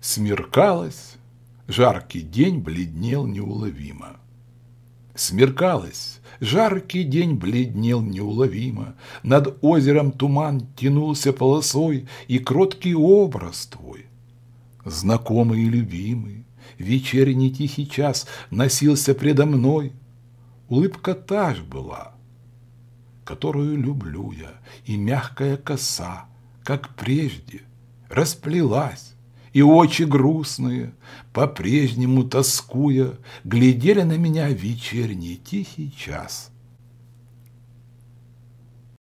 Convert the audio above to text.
Смеркалось, жаркий день бледнел неуловимо. Смеркалось, Жаркий день бледнел неуловимо, Над озером туман тянулся полосой, И кроткий образ твой, знакомый и любимый, Вечерний тихий час носился предо мной. Улыбка та ж была, которую люблю я, И мягкая коса, как прежде, расплелась и очи грустные, по-прежнему тоскуя, глядели на меня вечерний тихий час.